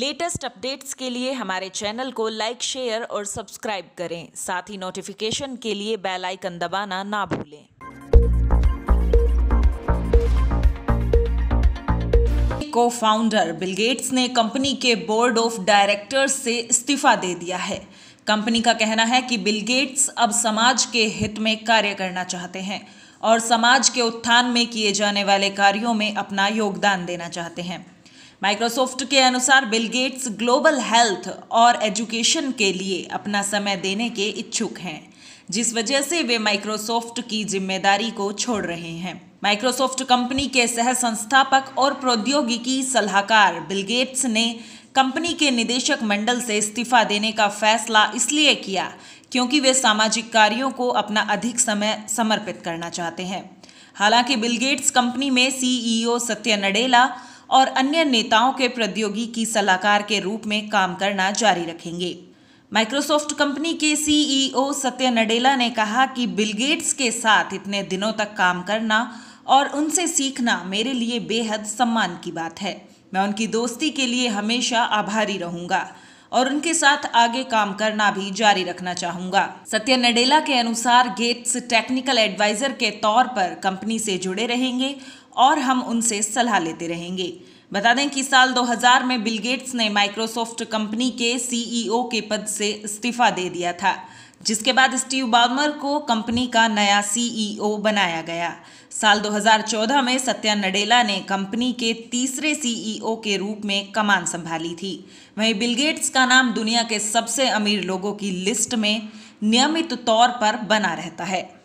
latest updates के लिए हमारे चैनल को लाइक शेयर और सब्सक्राइब करें साथ ही नोटिफिकेशन के लिए बेल आइकन दबाना ना भूलें को फाउंडर बिल गेट्स ने कंपनी के बोर्ड ऑफ डायरेक्टर्स से इस्तीफा दे दिया है कंपनी का कहना है कि बिल गेट्स अब समाज के हित में कार्य करना चाहते हैं और समाज के उत्थान में किए जाने वाले कार्यों में अपना योगदान देना चाहते हैं माइक्रोसॉफ्ट के अनुसार बिल गेट्स ग्लोबल हेल्थ और एजुकेशन के लिए अपना समय देने के इच्छुक हैं जिस वजह से वे माइक्रोसॉफ्ट की जिम्मेदारी को छोड़ रहे हैं माइक्रोसॉफ्ट कंपनी के सह संस्थापक और प्रौद्योगिकी सलाहकार बिल गेट्स ने कंपनी के निदेशक मंडल से इस्तीफा देने का फैसला इसलिए किया क्योंकि वे सामाजिक कार्यों को अपना अधिक समय समर्पित करना चाहते हैं हालांकि बिल गेट्स कंपनी में सीईओ e सत्य नडेला और अन्य नेताओं के प्रौद्योगिकी सलाहकार के रूप में काम करना जारी रखेंगे माइक्रोसॉफ्ट कंपनी के सीईओ e सत्य नडेला ने कहा कि बिल गेट्स के साथ इतने दिनों तक काम करना और उनसे सीखना मेरे लिए बेहद सम्मान की बात है मैं उनकी दोस्ती के लिए हमेशा आभारी रहूंगा और उनके साथ आगे काम करना भी जारी रखना चाहूंगा सत्य नडेला के अनुसार गेट्स टेक्निकल एडवाइजर के तौर पर कंपनी से जुड़े रहेंगे और हम उनसे सलाह लेते रहेंगे बता दें कि साल 2000 में बिल गेट्स ने माइक्रोसॉफ्ट कंपनी के सीईओ के पद से इस्तीफा दे दिया था जिसके बाद स्टीव बार्मर को कंपनी का नया सीईओ बनाया गया साल 2014 में सत्या नडेला ने कंपनी के तीसरे सीईओ e के रूप में कमान संभाली थी वहीं बिलगेट्स का नाम दुनिया के सबसे अमीर लोगों की लिस्ट में नियमित तौर पर बना रहता है